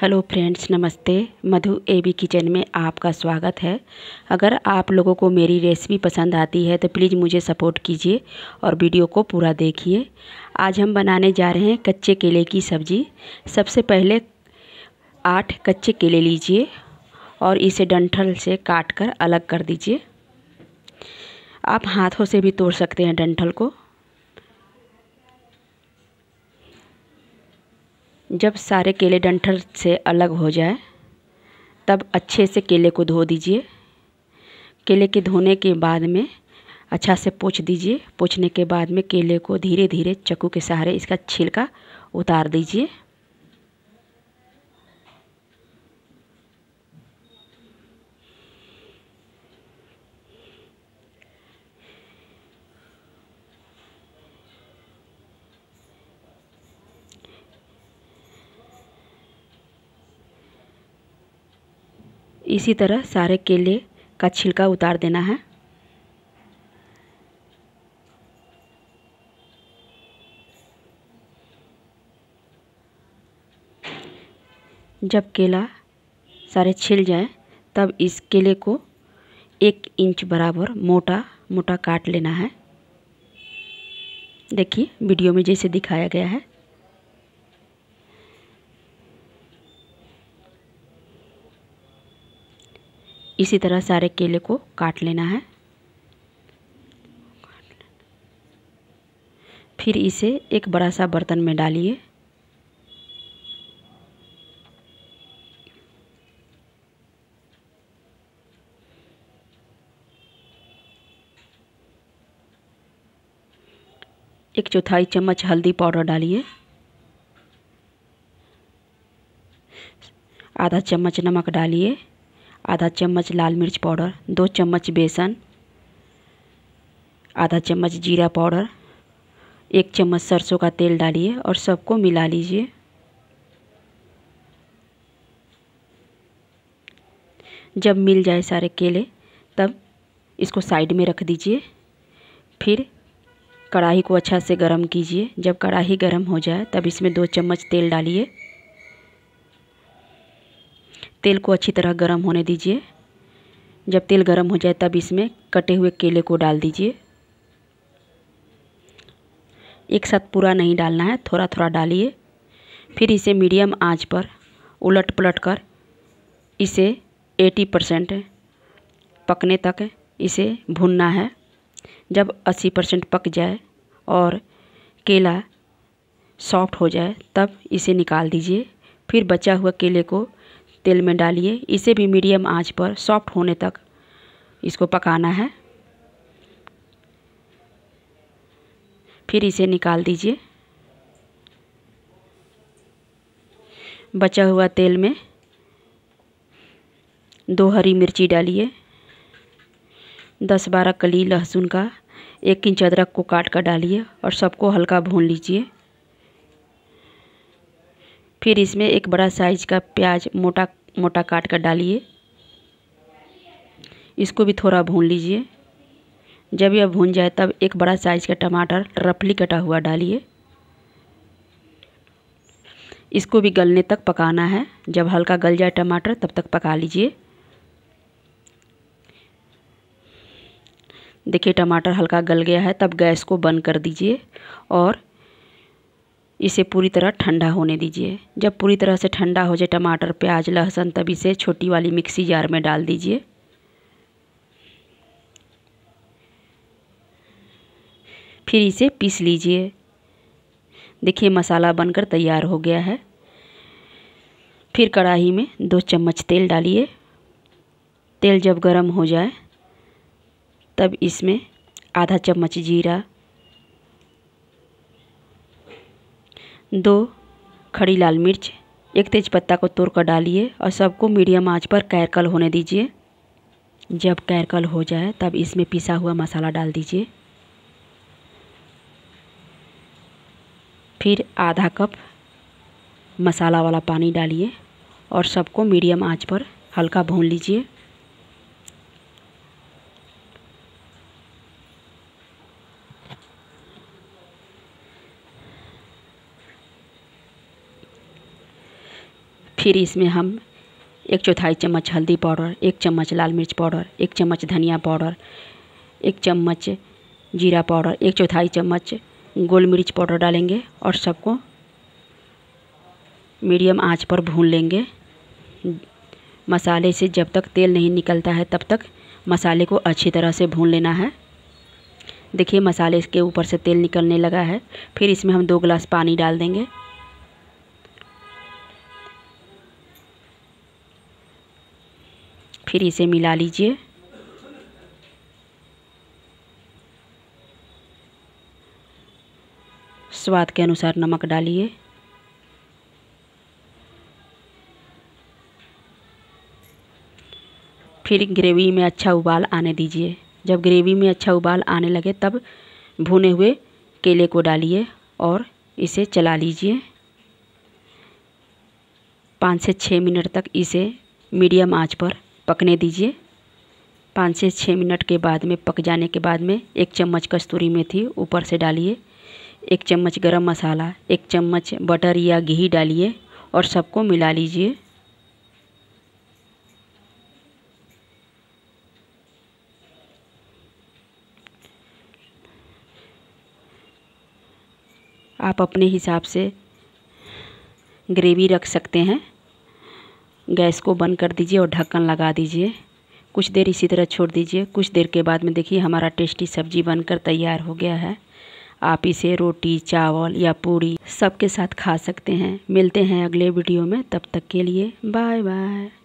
hello friends नमस्ते मधु A B kitchen में आपका स्वागत है अगर आप लोगों को मेरी रेसिपी पसंद आती है तो प्लीज़ मुझे सपोर्ट कीजिए और वीडियो को पूरा देखिए आज हम बनाने जा रहे हैं कच्चे केले की सब्ज़ी सबसे पहले आठ कच्चे केले लीजिए और इसे डंठल से काट कर अलग कर दीजिए आप हाथों से भी तोड़ सकते हैं डंठल को जब सारे केले डंठल से अलग हो जाए तब अच्छे से केले को धो दीजिए केले के धोने के बाद में अच्छा से पोछ दीजिए पोछने के बाद में केले को धीरे धीरे चक्कू के सहारे इसका छिलका उतार दीजिए इसी तरह सारे केले का छिलका उतार देना है जब केला सारे छिल जाए तब इस केले को एक इंच बराबर मोटा मोटा काट लेना है देखिए वीडियो में जैसे दिखाया गया है इसी तरह सारे केले को काट लेना है फिर इसे एक बड़ा सा बर्तन में डालिए एक चौथाई चम्मच हल्दी पाउडर डालिए आधा चम्मच नमक डालिए आधा चम्मच लाल मिर्च पाउडर दो चम्मच बेसन आधा चम्मच जीरा पाउडर एक चम्मच सरसों का तेल डालिए और सबको मिला लीजिए जब मिल जाए सारे केले तब इसको साइड में रख दीजिए फिर कढ़ाई को अच्छा से गरम कीजिए जब कढ़ाई गरम हो जाए तब इसमें दो चम्मच तेल डालिए तेल को अच्छी तरह गर्म होने दीजिए जब तेल गर्म हो जाए तब इसमें कटे हुए केले को डाल दीजिए एक साथ पूरा नहीं डालना है थोड़ा थोड़ा डालिए फिर इसे मीडियम आंच पर उलट पलट कर इसे 80 परसेंट पकने तक इसे भूनना है जब 80 परसेंट पक जाए और केला सॉफ्ट हो जाए तब इसे निकाल दीजिए फिर बचा हुआ केले को तेल में डालिए इसे भी मीडियम आंच पर सॉफ्ट होने तक इसको पकाना है फिर इसे निकाल दीजिए बचा हुआ तेल में दो हरी मिर्ची डालिए दस बारह कली लहसुन का एक इंच अदरक को काट कर डालिए और सबको हल्का भून लीजिए फिर इसमें एक बड़ा साइज का प्याज मोटा मोटा काट कर डालिए इसको भी थोड़ा भून लीजिए जब यह भून जाए तब एक बड़ा साइज का टमाटर रफली कटा हुआ डालिए इसको भी गलने तक पकाना है जब हल्का गल जाए टमाटर तब तक पका लीजिए देखिए टमाटर हल्का गल गया है तब गैस को बंद कर दीजिए और इसे पूरी तरह ठंडा होने दीजिए जब पूरी तरह से ठंडा हो जाए टमाटर प्याज लहसुन तब इसे छोटी वाली मिक्सी जार में डाल दीजिए फिर इसे पीस लीजिए देखिए मसाला बनकर तैयार हो गया है फिर कढ़ाई में दो चम्मच तेल डालिए तेल जब गर्म हो जाए तब इसमें आधा चम्मच जीरा दो खड़ी लाल मिर्च एक तेजपत्ता को तोड़ कर डालिए और सबको मीडियम आंच पर कैरकल होने दीजिए जब कैरकल हो जाए तब इसमें पिसा हुआ मसाला डाल दीजिए फिर आधा कप मसाला वाला पानी डालिए और सबको मीडियम आंच पर हल्का भून लीजिए फिर इसमें हम एक चौथाई चम्मच हल्दी पाउडर एक चम्मच लाल मिर्च पाउडर एक चम्मच धनिया पाउडर एक चम्मच जीरा पाउडर एक चौथाई चम्मच गोल मिर्च पाउडर डालेंगे और सबको मीडियम आंच पर भून लेंगे मसाले से जब तक तेल नहीं निकलता है तब तक मसाले को अच्छी तरह से भून लेना है देखिए मसाले इसके ऊपर से तेल निकलने लगा है फिर इसमें हम दो गिलास पानी डाल देंगे फिर इसे मिला लीजिए स्वाद के अनुसार नमक डालिए फिर ग्रेवी में अच्छा उबाल आने दीजिए जब ग्रेवी में अच्छा उबाल आने लगे तब भुने हुए केले को डालिए और इसे चला लीजिए पाँच से छः मिनट तक इसे मीडियम आंच पर पकने दीजिए पाँच से छः मिनट के बाद में पक जाने के बाद में एक चम्मच कस्तूरी मेथी ऊपर से डालिए एक चम्मच गरम मसाला एक चम्मच बटर या घी डालिए और सबको मिला लीजिए आप अपने हिसाब से ग्रेवी रख सकते हैं गैस को बंद कर दीजिए और ढक्कन लगा दीजिए कुछ देर इसी तरह छोड़ दीजिए कुछ देर के बाद में देखिए हमारा टेस्टी सब्जी बनकर तैयार हो गया है आप इसे रोटी चावल या पूड़ी सबके साथ खा सकते हैं मिलते हैं अगले वीडियो में तब तक के लिए बाय बाय